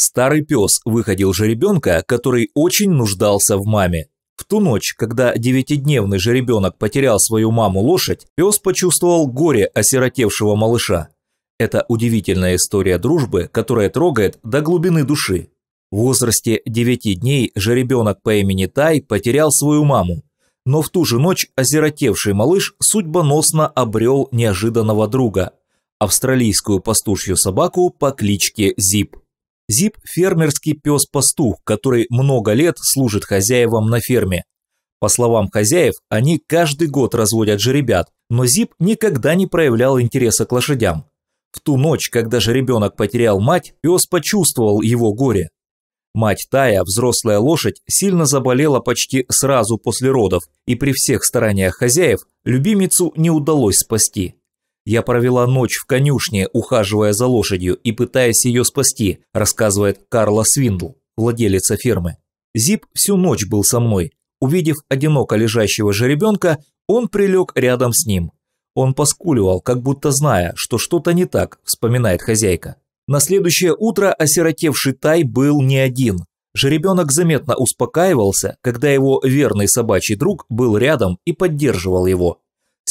Старый пес выходил жеребенка, который очень нуждался в маме. В ту ночь, когда девятидневный жеребенок потерял свою маму-лошадь, пес почувствовал горе осиротевшего малыша. Это удивительная история дружбы, которая трогает до глубины души. В возрасте 9 дней жеребенок по имени Тай потерял свою маму. Но в ту же ночь озиротевший малыш судьбоносно обрел неожиданного друга – австралийскую пастушью собаку по кличке Зип. Зип – фермерский пес-пастух, который много лет служит хозяевам на ферме. По словам хозяев, они каждый год разводят жеребят, но Зип никогда не проявлял интереса к лошадям. В ту ночь, когда жеребенок потерял мать, пес почувствовал его горе. Мать Тая, взрослая лошадь, сильно заболела почти сразу после родов, и при всех стараниях хозяев любимицу не удалось спасти. Я провела ночь в конюшне, ухаживая за лошадью и пытаясь ее спасти, рассказывает Карла Свиндл, владелица фермы. Зип всю ночь был со мной. Увидев одиноко лежащего жеребенка, он прилег рядом с ним. Он поскуливал, как будто зная, что что-то не так, вспоминает хозяйка. На следующее утро осиротевший Тай был не один. Жеребенок заметно успокаивался, когда его верный собачий друг был рядом и поддерживал его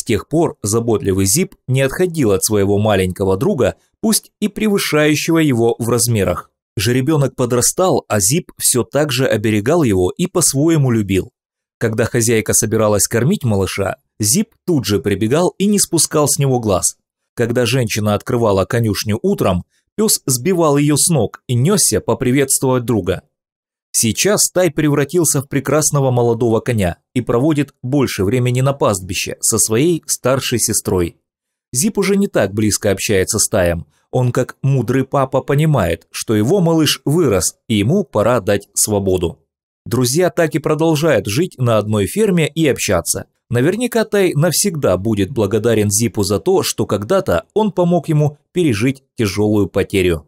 тех пор заботливый Зип не отходил от своего маленького друга, пусть и превышающего его в размерах. Жеребенок подрастал, а Зип все так же оберегал его и по-своему любил. Когда хозяйка собиралась кормить малыша, Зип тут же прибегал и не спускал с него глаз. Когда женщина открывала конюшню утром, пес сбивал ее с ног и несся поприветствовать друга. Сейчас Тай превратился в прекрасного молодого коня и проводит больше времени на пастбище со своей старшей сестрой. Зип уже не так близко общается с Таем. Он как мудрый папа понимает, что его малыш вырос и ему пора дать свободу. Друзья так и продолжают жить на одной ферме и общаться. Наверняка Тай навсегда будет благодарен Зипу за то, что когда-то он помог ему пережить тяжелую потерю.